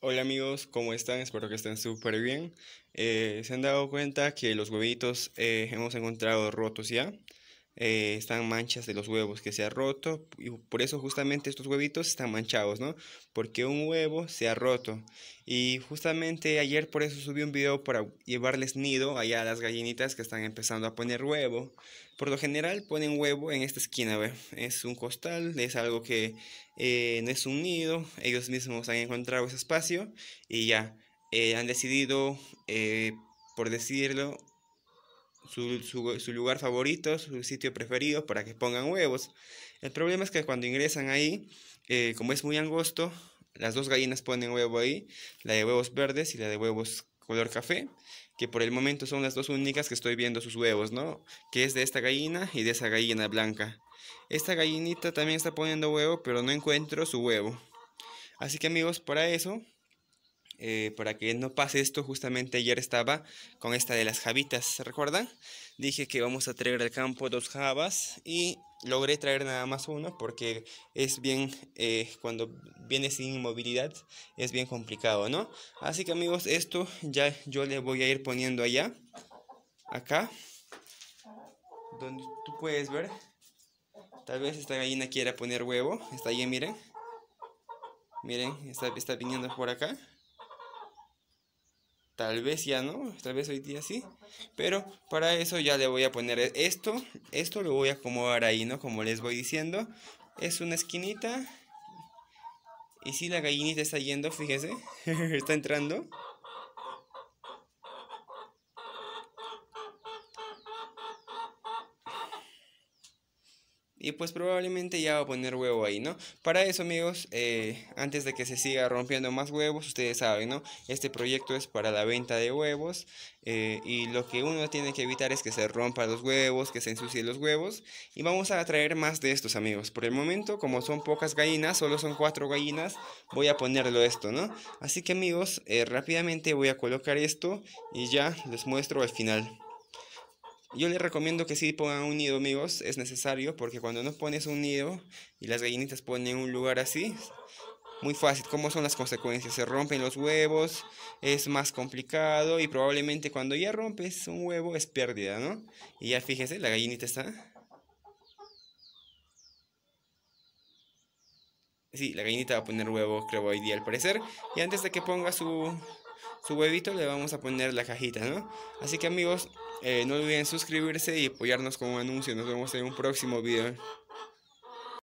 Hola amigos, ¿cómo están? Espero que estén súper bien. Eh, ¿Se han dado cuenta que los huevitos eh, hemos encontrado rotos ya? Eh, están manchas de los huevos que se ha roto y por eso justamente estos huevitos están manchados, ¿no? Porque un huevo se ha roto. Y justamente ayer por eso subí un video para llevarles nido allá a las gallinitas que están empezando a poner huevo. Por lo general ponen huevo en esta esquina, Es un costal, es algo que eh, no es un nido, ellos mismos han encontrado ese espacio y ya eh, han decidido, por decirlo, su, lugar favorito, su sitio preferido para que pongan huevos. El problema es que cuando ingresan ahí, eh, como es muy angosto, las dos gallinas ponen huevo ahí, la de huevos verdes y la de huevos color café, que por el momento son las dos únicas que estoy viendo sus huevos, ¿no? Que es de esta gallina y de esa gallina blanca. Esta gallinita también está poniendo huevo, pero no encuentro su huevo. Así que amigos, para eso eh, para que no pase esto, justamente ayer estaba con esta de las javitas, ¿se recuerdan? Dije que vamos a traer al campo dos javas y logré traer nada más uno porque es bien, eh, cuando viene sin movilidad es bien complicado, ¿no? Así que amigos, esto ya yo le voy a ir poniendo allá, acá, donde tú puedes ver, tal vez esta gallina quiera poner huevo, está allí, miren. Miren, está, está viniendo por acá. Tal vez ya no, tal vez hoy día sí. Pero para eso ya le voy a poner esto. Esto lo voy a acomodar ahí, ¿no? Como les voy diciendo. Es una esquinita. Y si la gallinita está yendo, fíjese. está entrando. y pues probablemente ya va a poner huevo ahí, ¿no? Para eso, amigos, eh, antes de que se siga rompiendo más huevos, ustedes saben, ¿no? Este proyecto es para la venta de huevos eh, y lo que uno tiene que evitar es que se rompan los huevos, que se ensucien los huevos y vamos a traer más de estos, amigos. Por el momento, como son pocas gallinas, solo son cuatro gallinas, voy a ponerlo esto, ¿no? Así que, amigos, eh, rápidamente voy a colocar esto y ya les muestro al final. Yo les recomiendo que sí pongan un nido, amigos, es necesario, porque cuando no pones un nido y las gallinitas ponen un lugar así, muy fácil. ¿Cómo son las consecuencias? Se rompen los huevos, es más complicado y probablemente cuando ya rompes un huevo es pérdida, ¿no? Y ya fíjense, la gallinita está Sí, la gallinita va a poner huevo creo, hoy día al parecer. Y antes de que ponga su, su huevito, le vamos a poner la cajita, ¿no? Así que amigos, eh, no olviden suscribirse y apoyarnos con un anuncio. Nos vemos en un próximo video.